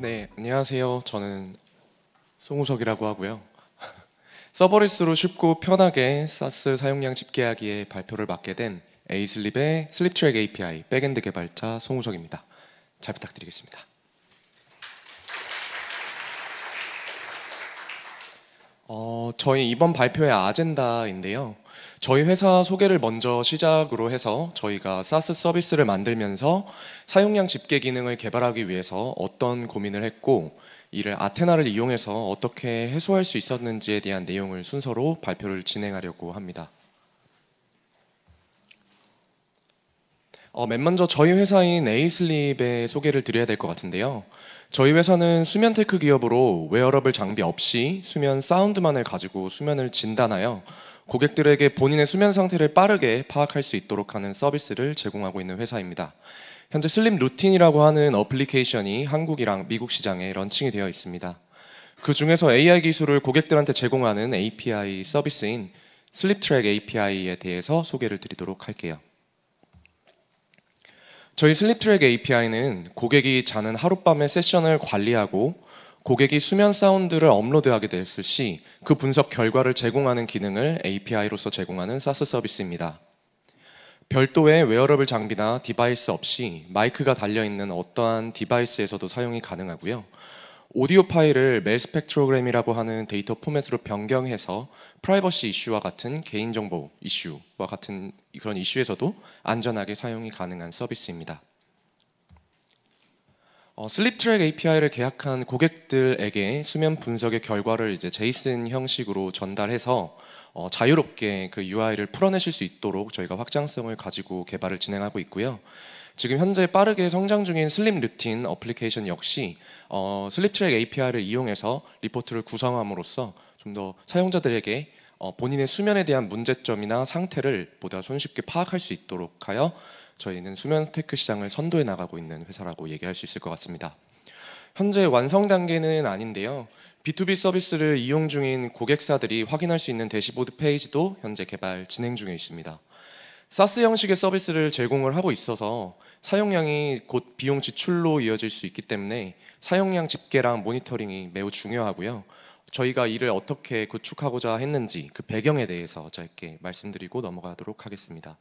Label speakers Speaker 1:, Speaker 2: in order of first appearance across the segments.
Speaker 1: 네, 안녕하세요. 저는 송우석이라고 하고요. 서버리스로 쉽고 편하게 사스 사용량 집계하기에 발표를 맡게 된 에이슬립의 슬립트랙 API 백엔드 개발자 송우석입니다. 잘 부탁드리겠습니다. 어, 저희 이번 발표의 아젠다인데요. 저희 회사 소개를 먼저 시작으로 해서 저희가 SaaS 서비스를 만들면서 사용량 집계 기능을 개발하기 위해서 어떤 고민을 했고 이를 아테나를 이용해서 어떻게 해소할 수 있었는지에 대한 내용을 순서로 발표를 진행하려고 합니다. 어, 맨 먼저 저희 회사인 에이슬립의 소개를 드려야 될 것 같은데요. 저희 회사는 수면 테크 기업으로 웨어러블 장비 없이 수면 사운드만을 가지고 수면을 진단하여 고객들에게 본인의 수면 상태를 빠르게 파악할 수 있도록 하는 서비스를 제공하고 있는 회사입니다. 현재 슬림 루틴이라고 하는 어플리케이션이 한국이랑 미국 시장에 런칭이 되어 있습니다. 그 중에서 AI 기술을 고객들한테 제공하는 API 서비스인 슬립트랙 API에 대해서 소개를 드리도록 할게요. 저희 슬립트랙 API는 고객이 자는 하룻밤의 세션을 관리하고 고객이 수면 사운드를 업로드하게 됐을 시 그 분석 결과를 제공하는 기능을 API로서 제공하는 사스 서비스입니다. 별도의 웨어러블 장비나 디바이스 없이 마이크가 달려있는 어떠한 디바이스에서도 사용이 가능하고요. 오디오 파일을 메일 스펙트로그램이라고 하는 데이터 포맷으로 변경해서 프라이버시 이슈와 같은 개인정보 이슈와 같은 그런 이슈에서도 안전하게 사용이 가능한 서비스입니다. 어, 슬립트랙 API를 계약한 고객들에게 수면 분석의 결과를 이제 제이슨 형식으로 전달해서 어, 자유롭게 그 UI를 풀어내실 수 있도록 저희가 확장성을 가지고 개발을 진행하고 있고요. 지금 현재 빠르게 성장 중인 슬립 루틴 어플리케이션 역시 어, 슬립트랙 API를 이용해서 리포트를 구성함으로써 좀 더 사용자들에게 어, 본인의 수면에 대한 문제점이나 상태를 보다 손쉽게 파악할 수 있도록 하여 저희는 수면 테크 시장을 선도해 나가고 있는 회사라고 얘기할 수 있을 것 같습니다. 현재 완성 단계는 아닌데요. B2B 서비스를 이용 중인 고객사들이 확인할 수 있는 대시보드 페이지도 현재 개발 진행 중에 있습니다. 사스 형식의 서비스를 제공을 하고 있어서 사용량이 곧 비용 지출로 이어질 수 있기 때문에 사용량 집계랑 모니터링이 매우 중요하고요. 저희가 이를 어떻게 구축하고자 했는지 그 배경에 대해서 짧게 말씀드리고 넘어가도록 하겠습니다.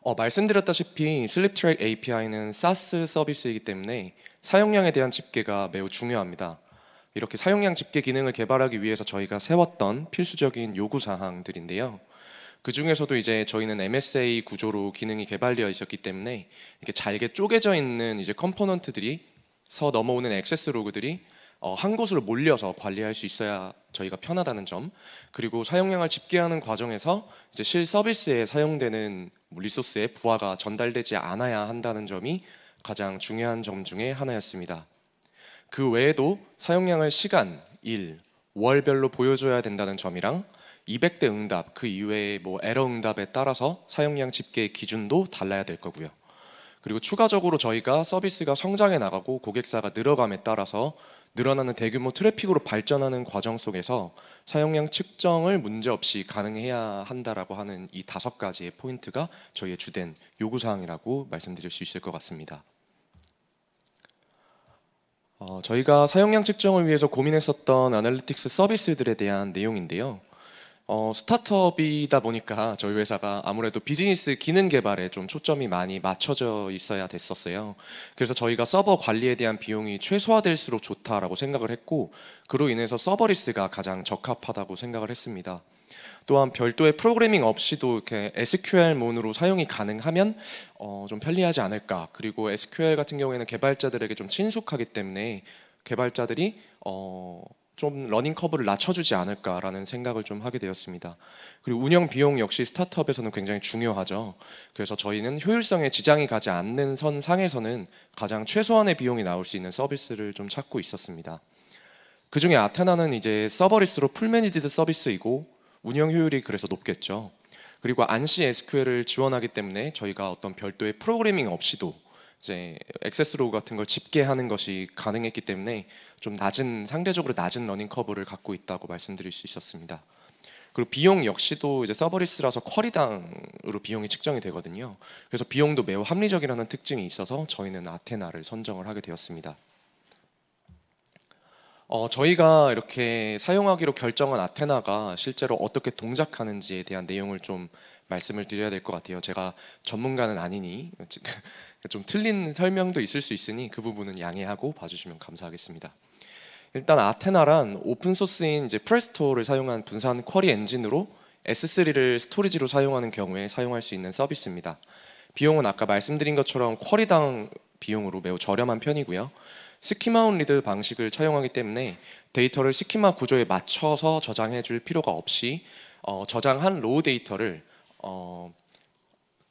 Speaker 1: 어, 말씀드렸다시피 슬립트랙 API는 사스 서비스이기 때문에 사용량에 대한 집계가 매우 중요합니다. 이렇게 사용량 집계 기능을 개발하기 위해서 저희가 세웠던 필수적인 요구 사항들인데요. 그 중에서도 이제 저희는 MSA 구조로 기능이 개발되어 있었기 때문에 이렇게 잘게 쪼개져 있는 이제 컴포넌트들이 서 넘어오는 액세스 로그들이 어, 한 곳으로 몰려서 관리할 수 있어야 저희가 편하다는 점 그리고 사용량을 집계하는 과정에서 이제 실 서비스에 사용되는 리소스의 부하가 전달되지 않아야 한다는 점이 가장 중요한 점 중에 하나였습니다. 그 외에도 사용량을 시간, 일, 월별로 보여줘야 된다는 점이랑 200대 응답 그이외에뭐 에러 응답에 따라서 사용량 집계 기준도 달라야 될 거고요. 그리고 추가적으로 저희가 서비스가 성장해 나가고 고객사가 늘어감에 따라서 늘어나는 대규모 트래픽으로 발전하는 과정 속에서 사용량 측정을 문제없이 가능해야 한다라고 하는 이 다섯 가지의 포인트가 저희의 주된 요구 사항이라고 말씀드릴 수 있을 것 같습니다. 어, 저희가 사용량 측정을 위해서 고민했었던 아날리틱스 서비스들에 대한 내용인데요. 어, 스타트업이다 보니까 저희 회사가 아무래도 비즈니스 기능 개발에 좀 초점이 많이 맞춰져 있어야 됐었어요. 그래서 저희가 서버 관리에 대한 비용이 최소화될수록 좋다라고 생각을 했고 그로 인해서 서버리스가 가장 적합하다고 생각을 했습니다. 또한 별도의 프로그래밍 없이도 이렇게 SQL 문으로 사용이 가능하면 어, 좀 편리하지 않을까. 그리고 SQL 같은 경우에는 개발자들에게 좀 친숙하기 때문에 개발자들이 어, 좀 러닝 커브를 낮춰주지 않을까라는 생각을 좀 하게 되었습니다. 그리고 운영 비용 역시 스타트업에서는 굉장히 중요하죠. 그래서 저희는 효율성에 지장이 가지 않는 선 상에서는 가장 최소한의 비용이 나올 수 있는 서비스를 좀 찾고 있었습니다. 그 중에 아테나는 이제 서버리스로 풀매니지드 서비스이고 운영 효율이 그래서 높겠죠. 그리고 안시 SQL을 지원하기 때문에 저희가 어떤 별도의 프로그래밍 없이도 이제 액세스로 같은 걸 집계하는 것이 가능했기 때문에 좀 낮은 상대적으로 낮은 러닝 커브를 갖고 있다고 말씀드릴 수 있었습니다. 그리고 비용 역시도 이제 서버리스라서 쿼리당으로 비용이 측정이 되거든요. 그래서 비용도 매우 합리적이라는 특징이 있어서 저희는 아테나를 선정을 하게 되었습니다. 어, 저희가 이렇게 사용하기로 결정한 아테나가 실제로 어떻게 동작하는지에 대한 내용을 좀 말씀을 드려야 될 것 같아요. 제가 전문가는 아니니 좀 틀린 설명도 있을 수 있으니 그 부분은 양해하고 봐주시면 감사하겠습니다. 일단 아테나란 오픈 소스인 이제 프레스토를 사용한 분산 쿼리 엔진으로 S3를 스토리지로 사용하는 경우에 사용할 수 있는 서비스입니다. 비용은 아까 말씀드린 것처럼 쿼리당 비용으로 매우 저렴한 편이고요. 스키마 온리드 방식을 차용하기 때문에 데이터를 스키마 구조에 맞춰서 저장해 줄 필요가 없이 어, 저장한 로우 데이터를 어,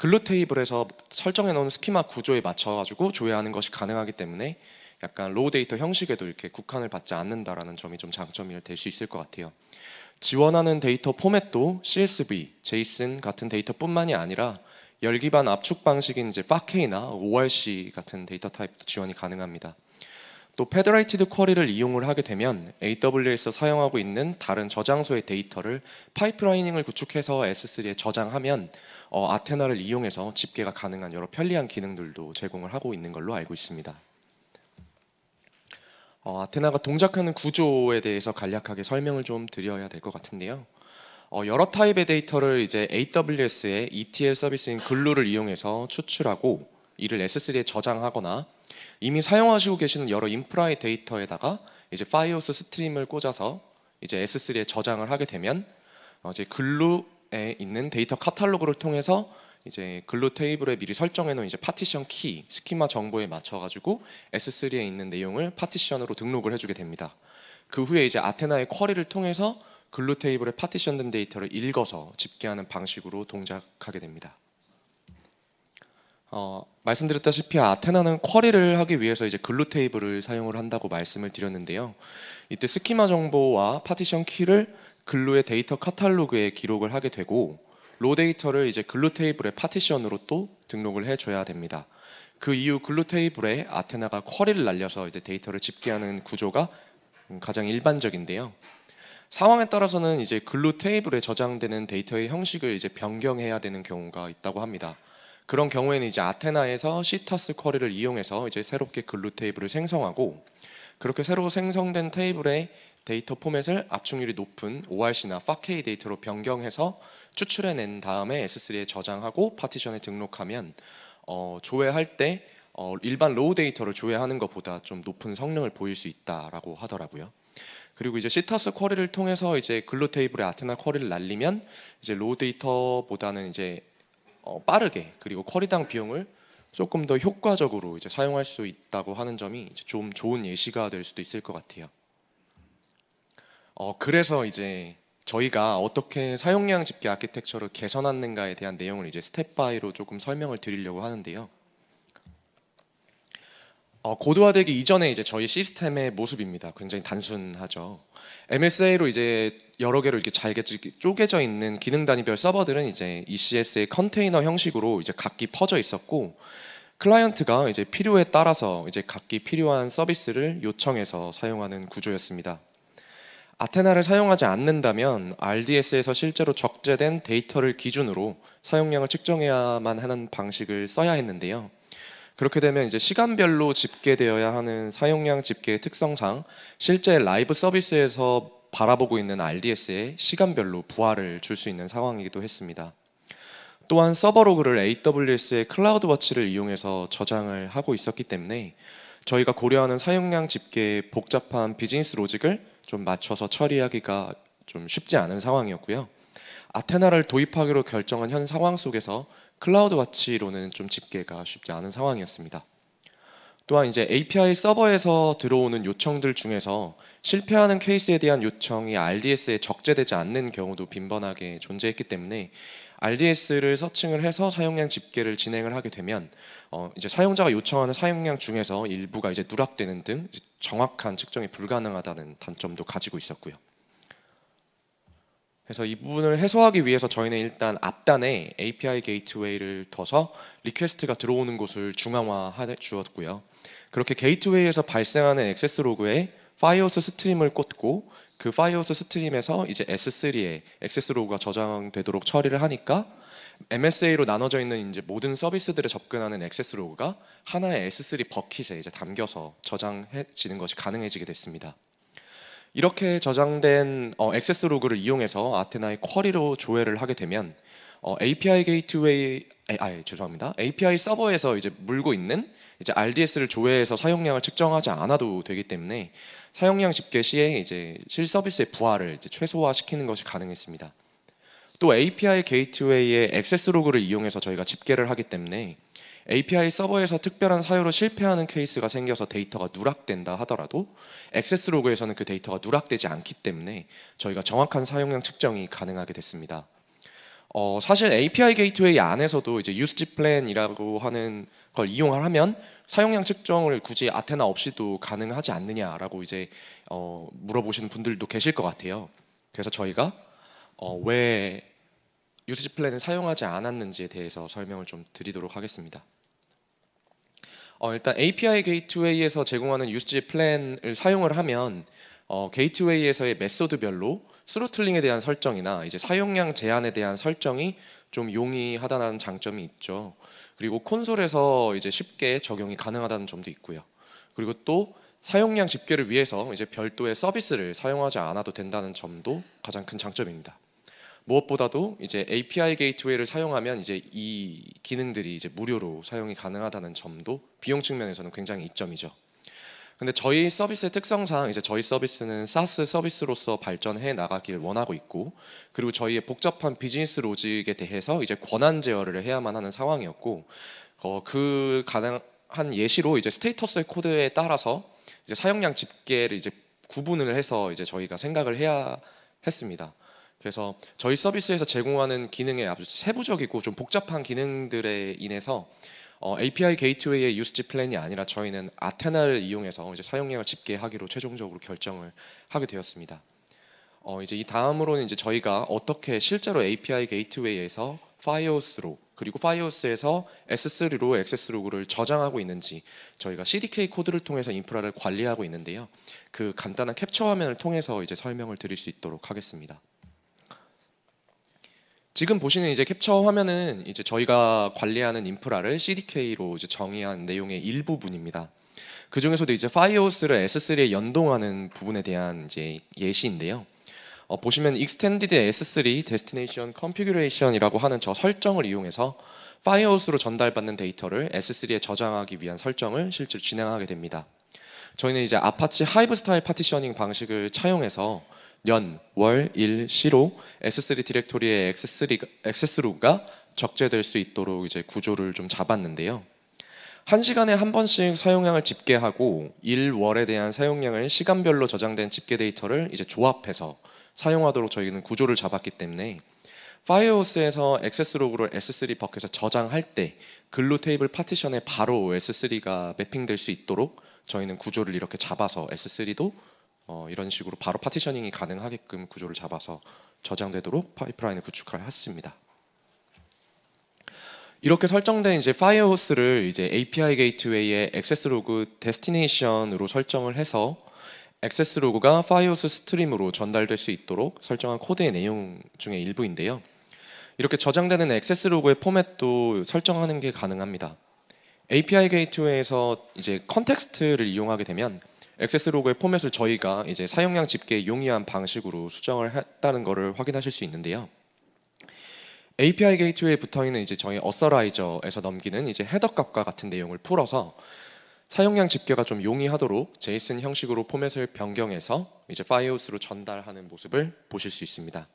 Speaker 1: 글루 테이블에서 설정해 놓은 스키마 구조에 맞춰 가지고 조회하는 것이 가능하기 때문에 약간 로우 데이터 형식에도 이렇게 국한을 받지 않는다라는 점이 좀 장점이 될 수 있을 것 같아요. 지원하는 데이터 포맷도 CSV, JSON 같은 데이터뿐만이 아니라 열 기반 압축 방식인 이제 파케이나 ORC 같은 데이터 타입도 지원이 가능합니다. 또 페더레이티드 쿼리를 이용을 하게 되면 AWS에서 사용하고 있는 다른 저장소의 데이터를 파이프라이닝을 구축해서 S3에 저장하면 어, 아테나를 이용해서 집계가 가능한 여러 편리한 기능들도 제공을 하고 있는 걸로 알고 있습니다. 어, 아테나가 동작하는 구조에 대해서 간략하게 설명을 좀 드려야 될 것 같은데요. 어, 여러 타입의 데이터를 이제 AWS의 ETL 서비스인 글루를 이용해서 추출하고 이를 S3에 저장하거나 이미 사용하시고 계시는 여러 인프라의 데이터에다가 이제 파이오스 스트림을 꽂아서 이제 S3에 저장을 하게 되면 어, 이제 글루에 있는 데이터 카탈로그를 통해서 이제 글루 테이블에 미리 설정해 놓은 이제 파티션 키 스키마 정보에 맞춰 가지고 S3에 있는 내용을 파티션으로 등록을 해 주게 됩니다. 그 후에 이제 아테나의 쿼리를 통해서 글루 테이블의 파티션된 데이터를 읽어서 집계하는 방식으로 동작하게 됩니다. 어, 말씀드렸다시피 아테나는 쿼리를 하기 위해서 이제 글루 테이블을 사용을 한다고 말씀을 드렸는데요. 이때 스키마 정보와 파티션 키를 글루의 데이터 카탈로그에 기록을 하게 되고 로 데이터를 이제 글루 테이블의 파티션으로 또 등록을 해줘야 됩니다. 그 이후 글루 테이블에 아테나가 쿼리를 날려서 이제 데이터를 집계하는 구조가 가장 일반적인데요. 상황에 따라서는 이제 글루 테이블에 저장되는 데이터의 형식을 이제 변경해야 되는 경우가 있다고 합니다. 그런 경우에는 이제 아테나에서 시타스 쿼리를 이용해서 이제 새롭게 글루 테이블을 생성하고 그렇게 새로 생성된 테이블의 데이터 포맷을 압축률이 높은 ORC나 FAK 데이터로 변경해서 추출해낸 다음에 S3에 저장하고 파티션에 등록하면 어, 조회할 때 어, 일반 로우 데이터를 조회하는 것보다 좀 높은 성능을 보일 수 있다라고 하더라고요. 그리고 이제 시타스 쿼리를 통해서 이제 글루 테이블에 아테나 쿼리를 날리면 이제 로우 데이터보다는 이제 어, 빠르게 그리고 쿼리당 비용을 조금 더 효과적으로 이제 사용할 수 있다고 하는 점이 이제 좀 좋은 예시가 될 수도 있을 것 같아요. 어, 그래서 이제 저희가 어떻게 사용량 집계 아키텍처를 개선하는가에 대한 내용을 이제 스텝 바이로 조금 설명을 드리려고 하는데요. 어, 고도화되기 이전에 이제 저희 시스템의 모습입니다. 굉장히 단순하죠. MSA로 이제 여러 개로 이렇게 잘게 쪼개져 있는 기능 단위별 서버들은 이제 ECS의 컨테이너 형식으로 이제 각기 퍼져 있었고 클라이언트가 이제 필요에 따라서 이제 각기 필요한 서비스를 요청해서 사용하는 구조였습니다. 아테나를 사용하지 않는다면 RDS에서 실제로 적재된 데이터를 기준으로 사용량을 측정해야만 하는 방식을 써야 했는데요. 그렇게 되면 이제 시간별로 집계되어야 하는 사용량 집계 특성상 실제 라이브 서비스에서 바라보고 있는 RDS에 시간별로 부하를 줄 수 있는 상황이기도 했습니다. 또한 서버 로그를 AWS의 클라우드 워치를 이용해서 저장을 하고 있었기 때문에 저희가 고려하는 사용량 집계의 복잡한 비즈니스 로직을 좀 맞춰서 처리하기가 좀 쉽지 않은 상황이었고요. 아테나를 도입하기로 결정한 현 상황 속에서 클라우드 와치로는 좀 집계가 쉽지 않은 상황이었습니다. 또한 이제 API 서버에서 들어오는 요청들 중에서 실패하는 케이스에 대한 요청이 RDS에 적재되지 않는 경우도 빈번하게 존재했기 때문에 RDS를 서칭을 해서 사용량 집계를 진행을 하게 되면 어 이제 사용자가 요청하는 사용량 중에서 일부가 이제 누락되는 등 정확한 측정이 불가능하다는 단점도 가지고 있었고요. 그래서 이 부분을 해소하기 위해서 저희는 일단 앞단에 API 게이트웨이를 둬서 리퀘스트가 들어오는 곳을 중앙화해 주었고요. 그렇게 게이트웨이에서 발생하는 액세스 로그에 파이어스 스트림을 꽂고 그 파이어스 스트림에서 이제 S3에 액세스 로그가 저장되도록 처리를 하니까 MSA로 나눠져 있는 이제 모든 서비스들에 접근하는 액세스 로그가 하나의 S3 버킷에 이제 담겨서 저장해지는 것이 가능해지게 됐습니다. 이렇게 저장된 어, 액세스 로그를 이용해서 아테나의 쿼리로 조회를 하게 되면 어, API 게이트웨이 아, 아, 죄송합니다. API 서버에서 이제 물고 있는 이제 RDS를 조회해서 사용량을 측정하지 않아도 되기 때문에 사용량 집계 시에 이제 실서비스의 부하를 이제 최소화시키는 것이 가능했습니다. 또 API 게이트웨이의 액세스 로그를 이용해서 저희가 집계를 하기 때문에 API 서버에서 특별한 사유로 실패하는 케이스가 생겨서 데이터가 누락된다 하더라도 액세스 로그에서는 그 데이터가 누락되지 않기 때문에 저희가 정확한 사용량 측정이 가능하게 됐습니다. 어, 사실 API 게이트웨이 안에서도 이제 유스지 플랜이라고 하는 걸이용 하면 사용량 측정을 굳이 아테나 없이도 가능하지 않느냐라고 이제 어, 물어보시는 분들도 계실 것 같아요. 그래서 저희가 어, 왜 유스지 플랜을 사용하지 않았는지에 대해서 설명을 좀 드리도록 하겠습니다. 어, 일단 API 게이트웨이에서 제공하는 u s 플랜을 사용을 하면 어, 게이트웨이에서의 메소드별로 스로틀링에 대한 설정이나 이제 사용량 제한에 대한 설정이 좀 용이하다는 장점이 있죠. 그리고 콘솔에서 이제 쉽게 적용이 가능하다는 점도 있고요. 그리고 또 사용량 집계를 위해서 이제 별도의 서비스를 사용하지 않아도 된다는 점도 가장 큰 장점입니다. 무엇보다도 이제 API 게이트웨이를 사용하면 이제 이 기능들이 이제 무료로 사용이 가능하다는 점도 비용 측면에서는 굉장히 이점이죠. 근데 저희 서비스의 특성상 이제 저희 서비스는 SaaS 서비스로서 발전해 나가길 원하고 있고 그리고 저희의 복잡한 비즈니스 로직에 대해서 이제 권한 제어를 해야만 하는 상황이었고 어, 그 가능한 예시로 이제 스테이터스의 코드에 따라서 이제 사용량 집계를 이제 구분을 해서 이제 저희가 생각을 해야 했습니다. 그래서 저희 서비스에서 제공하는 기능의 아주 세부적이고 좀 복잡한 기능들에 인해서 어, API 게이트웨이의 유스지 플랜이 아니라 저희는 아테나를 이용해서 이제 사용량을 집계하기로 최종적으로 결정을 하게 되었습니다. 어, 이제 이 다음으로는 이제 저희가 어떻게 실제로 API 게이트웨이에서 파이오스로 그리고 파이오스에서 S3로 액세스 로그를 저장하고 있는지 저희가 CDK 코드를 통해서 인프라를 관리하고 있는데요. 그 간단한 캡처 화면을 통해서 이제 설명을 드릴 수 있도록 하겠습니다. 지금 보시는 이제 캡처 화면은 이제 저희가 관리하는 인프라를 CDK로 이제 정의한 내용의 일부분입니다. 그 중에서도 이제 파이어스를 S3에 연동하는 부분에 대한 이제 예시인데요. 어, 보시면 Extended S3 Destination c o n f i g u r a t i o n 이라고 하는 저 설정을 이용해서 파이어스로 전달받는 데이터를 S3에 저장하기 위한 설정을 실제로 진행하게 됩니다. 저희는 이제 아파치 하이브 스타일 파티셔닝 방식을 차용해서 연, 월, 일, 시로 S3 디렉토리의 액세스가로가 적재될 수 있도록 이제 구조를 좀 잡았는데요. 한 시간에 한 번씩 사용량을 집계하고 일 월에 대한 사용량을 시간별로 저장된 집계 데이터를 이제 조합해서 사용하도록 저희는 구조를 잡았기 때문에 파이어호스에서 액세스로그를 S3 버킷에 저장할 때 글루 테이블 파티션에 바로 S3가 매핑될 수 있도록 저희는 구조를 이렇게 잡아서 S3도 어, 이런 식으로 바로 파티셔닝이 가능하게끔 구조를 잡아서 저장되도록 파이프라인을 구축하였습니다. 이렇게 설정된 이제 파이어호스를 이제 API 게이트웨이의 액세스 로그 데스티네이션으로 설정을 해서 액세스 로그가 파이어호스 스트림으로 전달될 수 있도록 설정한 코드의 내용 중의 일부인데요. 이렇게 저장되는 액세스 로그의 포맷도 설정하는 게 가능합니다. API 게이트웨이에서 이제 컨텍스트를 이용하게 되면 액세스 로그의 포맷을 저희가 이제 사용량 집계에 용이한 방식으로 수정을 했다는 것을 확인하실 수 있는데요. API 게이트웨이에 붙어 있는 이제 저희 어서라이저에서 넘기는 이제 헤더 값과 같은 내용을 풀어서 사용량 집계가 좀 용이하도록 JSON 형식으로 포맷을 변경해서 이제 파이오스로 전달하는 모습을 보실 수 있습니다.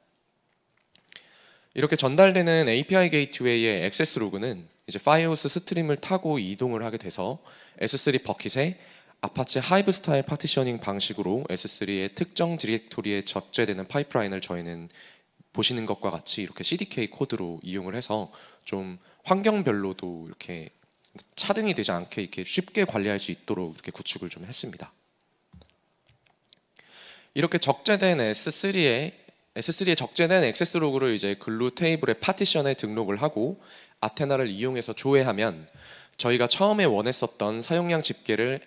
Speaker 1: 이렇게 전달되는 API 게이트웨이의 액세스 로그는 이제 파이오스 스트림을 타고 이동을 하게 돼서 S3 버킷에 아파치 하이브 스타일 파티셔닝 방식으로 S3의 특정 디렉토리에 적재되는 파이프라인을 저희는 보시는 것과 같이 이렇게 CDK 코드로 이용을 해서 좀 환경별로도 이렇게 차등이 되지 않게 이렇게 쉽게 관리할 수 있도록 이렇게 구축을 좀 했습니다. 이렇게 적재된 S3에 S3에 적재된 액세스 로그를 이제 글루 테이블의 파티션에 등록을 하고 아테나를 이용해서 조회하면 저희가 처음에 원했었던 사용량 집계를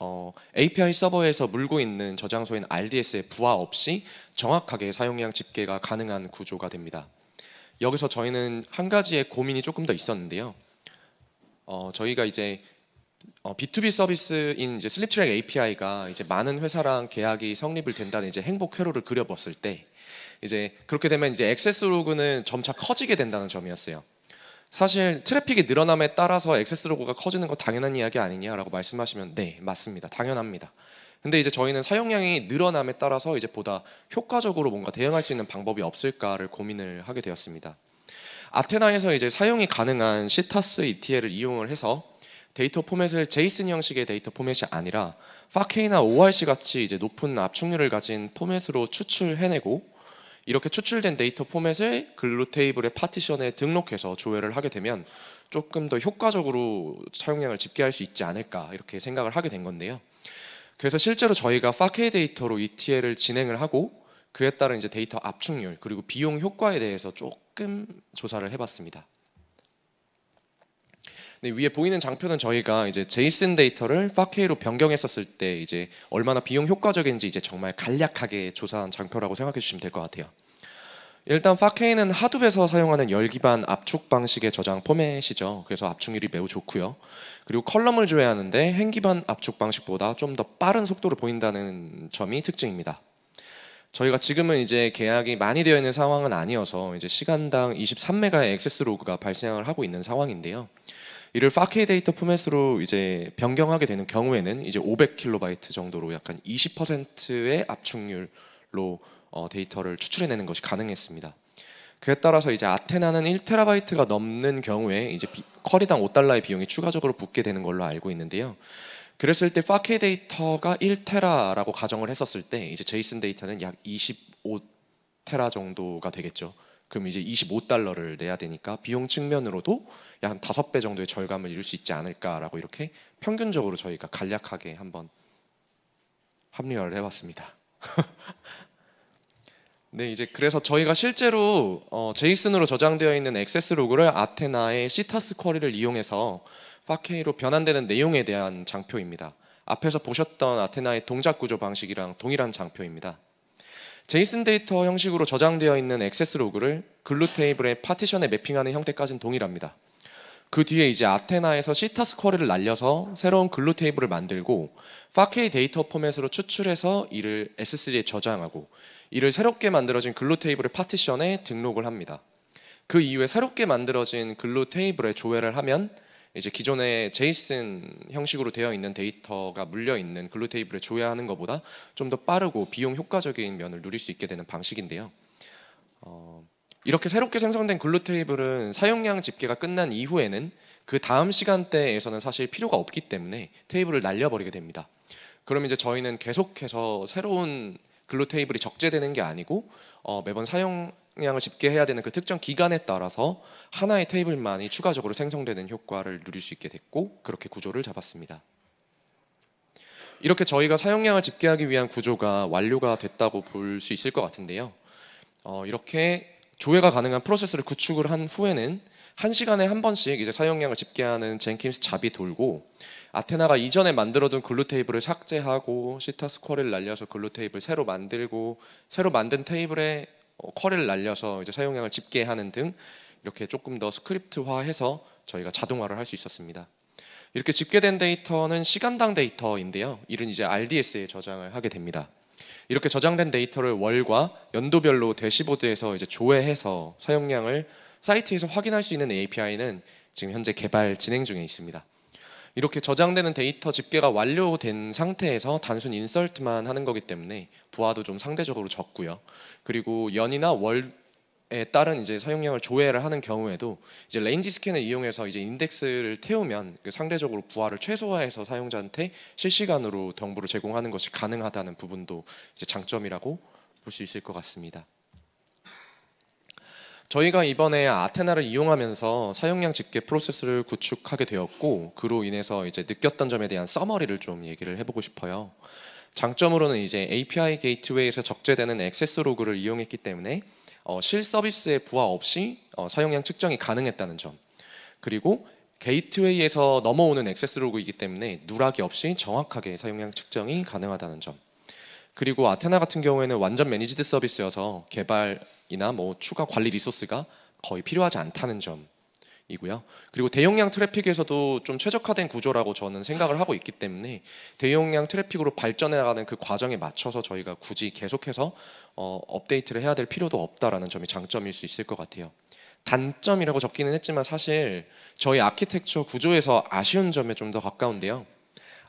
Speaker 1: 어, API 서버에서 물고 있는 저장소인 RDS의 부하 없이 정확하게 사용량 집계가 가능한 구조가 됩니다. 여기서 저희는 한 가지의 고민이 조금 더 있었는데요. 어, 저희가 이제 어, B2B 서비스인 이제 슬립트랙 API가 이제 많은 회사랑 계약이 성립을 된다는 이제 행복 회로를 그려봤을 때 이제 그렇게 되면 이제 액세스 로그는 점차 커지게 된다는 점이었어요. 사실 트래픽이 늘어남에 따라서 액세스 로고가 커지는 거 당연한 이야기 아니냐라고 말씀하시면 네 맞습니다 당연합니다 근데 이제 저희는 사용량이 늘어남에 따라서 이제 보다 효과적으로 뭔가 대응할 수 있는 방법이 없을까를 고민을 하게 되었습니다 아테나에서 이제 사용이 가능한 시타스 ETL을 이용을 해서 데이터 포맷을 제이슨 형식의 데이터 포맷이 아니라 파케이나 ORC 같이 이제 높은 압축률을 가진 포맷으로 추출해내고 이렇게 추출된 데이터 포맷을 글루 테이블의 파티션에 등록해서 조회를 하게 되면 조금 더 효과적으로 사용량을 집계할 수 있지 않을까 이렇게 생각을 하게 된 건데요. 그래서 실제로 저희가 4K 데이터로 ETL을 진행을 하고 그에 따른 이제 데이터 압축률 그리고 비용 효과에 대해서 조금 조사를 해봤습니다. 위에 보이는 장표는 저희가 이제 제이슨 데이터를 파케이로 변경했었을 때 이제 얼마나 비용 효과적인지 이제 정말 간략하게 조사한 장표라고 생각해 주시면 될 것 같아요. 일단 파케이는 하둡에서 사용하는 열 기반 압축 방식의 저장 포맷이죠. 그래서 압축률이 매우 좋고요. 그리고 컬럼을 조회하는데 행 기반 압축 방식보다 좀 더 빠른 속도를 보인다는 점이 특징입니다. 저희가 지금은 이제 계약이 많이 되어 있는 상황은 아니어서 이제 시간당 23메가의 액세스 로그가 발생을 하고 있는 상황인데요. 이를 4K 데이터 포맷으로 이제 변경하게 되는 경우에는 이제 500KB 정도로 약간 20%의 압축률로 어, 데이터를 추출해내는 것이 가능했습니다. 그에 따라서 이제 아테나는 1 t b 가 넘는 경우에 이제 비, 커리당 5달러의 비용이 추가적으로 붙게 되는 걸로 알고 있는데요. 그랬을 때 4K 데이터가 1테라라고 가정을 했었을 때 이제 제이슨 데이터는 약 25테라 정도가 되겠죠. 그럼 이제 25달러를 내야 되니까 비용 측면으로도 약한 다섯 배 정도의 절감을 이룰 수 있지 않을까라고 이렇게 평균적으로 저희가 간략하게 한번 합리화를 해봤습니다. 네, 이제 그래서 저희가 실제로 어, 제이슨으로 저장되어 있는 액세스 로그를 아테나의 시타스 쿼리를 이용해서 4K로 변환되는 내용에 대한 장표입니다. 앞에서 보셨던 아테나의 동작 구조 방식이랑 동일한 장표입니다. 제이슨 데이터 형식으로 저장되어 있는 액세스 로그를 글루 테이블의 파티션에 매핑하는 형태까지는 동일합니다. 그 뒤에 이제 아테나에서 시타스 쿼리를 날려서 새로운 글루 테이블을 만들고 4K 데이터 포맷으로 추출해서 이를 S3에 저장하고 이를 새롭게 만들어진 글루 테이블의 파티션에 등록을 합니다. 그 이후에 새롭게 만들어진 글루 테이블에 조회를 하면 이제 기존의 제이슨 형식으로 되어 있는 데이터가 물려 있는 글루 테이블에 조회하는 것보다 좀 더 빠르고 비용 효과적인 면을 누릴 수 있게 되는 방식인데요. 어, 이렇게 새롭게 생성된 글루 테이블은 사용량 집계가 끝난 이후에는 그 다음 시간대에서는 사실 필요가 없기 때문에 테이블을 날려버리게 됩니다. 그럼 이제 저희는 계속해서 새로운 글루 테이블이 적재되는 게 아니고 어, 매번 사용 식량을 집게 해야 되는 그 특정 기간에 따라서 하나의 테이블만이 추가적으로 생성되는 효과를 누릴 수 있게 됐고 그렇게 구조를 잡았습니다. 이렇게 저희가 사용량을 집계하기 위한 구조가 완료가 됐다고 볼 수 있을 것 같은데요. 어, 이렇게 조회가 가능한 프로세스를 구축을 한 후에는 한 시간에 한 번씩 이제 사용량을 집계하는 젠킨스 잡이 돌고 아테나가 이전에 만들어둔 글루 테이블을 삭제하고 시타 스쿼를 날려서 글루 테이블 새로 만들고 새로 만든 테이블에 어, 쿼리를 날려서 이제 사용량을 집계하는 등 이렇게 조금 더 스크립트화해서 저희가 자동화를 할 수 있었습니다. 이렇게 집계된 데이터는 시간당 데이터인데요. 이는 이제 RDS에 저장을 하게 됩니다. 이렇게 저장된 데이터를 월과 연도별로 대시보드에서 이제 조회해서 사용량을 사이트에서 확인할 수 있는 API는 지금 현재 개발 진행 중에 있습니다. 이렇게 저장되는 데이터 집계가 완료된 상태에서 단순 인설트만 하는 거기 때문에 부하도 좀 상대적으로 적고요. 그리고 연이나 월에 따른 이제 사용량을 조회를 하는 경우에도 이제 레인지 스캔을 이용해서 이제 인덱스를 태우면 그 상대적으로 부하를 최소화해서 사용자한테 실시간으로 정보를 제공하는 것이 가능하다는 부분도 이제 장점이라고 볼 수 있을 것 같습니다. 저희가 이번에 아테나를 이용하면서 사용량 집계 프로세스를 구축하게 되었고 그로 인해서 이제 느꼈던 점에 대한 서머리를 좀 얘기를 해보고 싶어요. 장점으로는 이제 API 게이트웨이에서 적재되는 액세스 로그를 이용했기 때문에 어, 실 서비스의 부하 없이 어, 사용량 측정이 가능했다는 점 그리고 게이트웨이에서 넘어오는 액세스 로그이기 때문에 누락이 없이 정확하게 사용량 측정이 가능하다는 점 그리고 아테나 같은 경우에는 완전 매니지드 서비스여서 개발이나 뭐 추가 관리 리소스가 거의 필요하지 않다는 점이고요. 그리고 대용량 트래픽에서도 좀 최적화된 구조라고 저는 생각을 하고 있기 때문에 대용량 트래픽으로 발전해 나가는 그 과정에 맞춰서 저희가 굳이 계속해서 어, 업데이트를 해야 될 필요도 없다라는 점이 장점일 수 있을 것 같아요. 단점이라고 적기는 했지만 사실 저희 아키텍처 구조에서 아쉬운 점에 좀 더 가까운데요.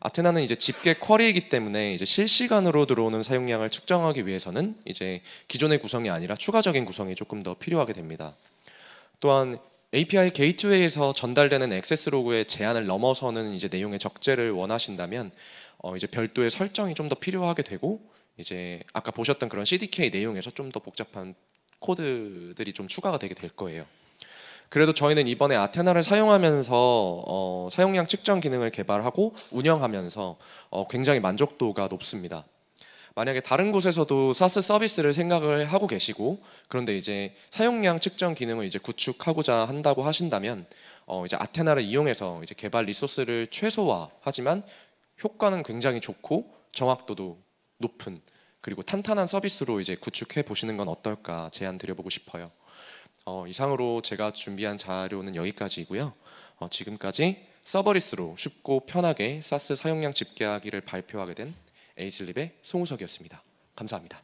Speaker 1: 아테나는 이제 집계 쿼리이기 때문에 이제 실시간으로 들어오는 사용량을 측정하기 위해서는 이제 기존의 구성이 아니라 추가적인 구성이 조금 더 필요하게 됩니다. 또한 API 게이트웨이에서 전달되는 액세스 로그의 제한을 넘어서는 이제 내용의 적재를 원하신다면 어 이제 별도의 설정이 좀 더 필요하게 되고 이제 아까 보셨던 그런 CDK 내용에서 좀 더 복잡한 코드들이 좀 추가가 되게 될 거예요. 그래도 저희는 이번에 아테나를 사용하면서 어, 사용량 측정 기능을 개발하고 운영하면서 어, 굉장히 만족도가 높습니다. 만약에 다른 곳에서도 사스 서비스를 생각을 하고 계시고 그런데 이제 사용량 측정 기능을 이제 구축하고자 한다고 하신다면 어, 이제 아테나를 이용해서 이제 개발 리소스를 최소화하지만 효과는 굉장히 좋고 정확도도 높은 그리고 탄탄한 서비스로 이제 구축해 보시는 건 어떨까 제안 드려보고 싶어요. 어, 이상으로 제가 준비한 자료는 여기까지이고요. 어, 지금까지 서버리스로 쉽고 편하게 사스 사용량 집계하기를 발표하게 된 에이슬립의 송우석이었습니다. 감사합니다.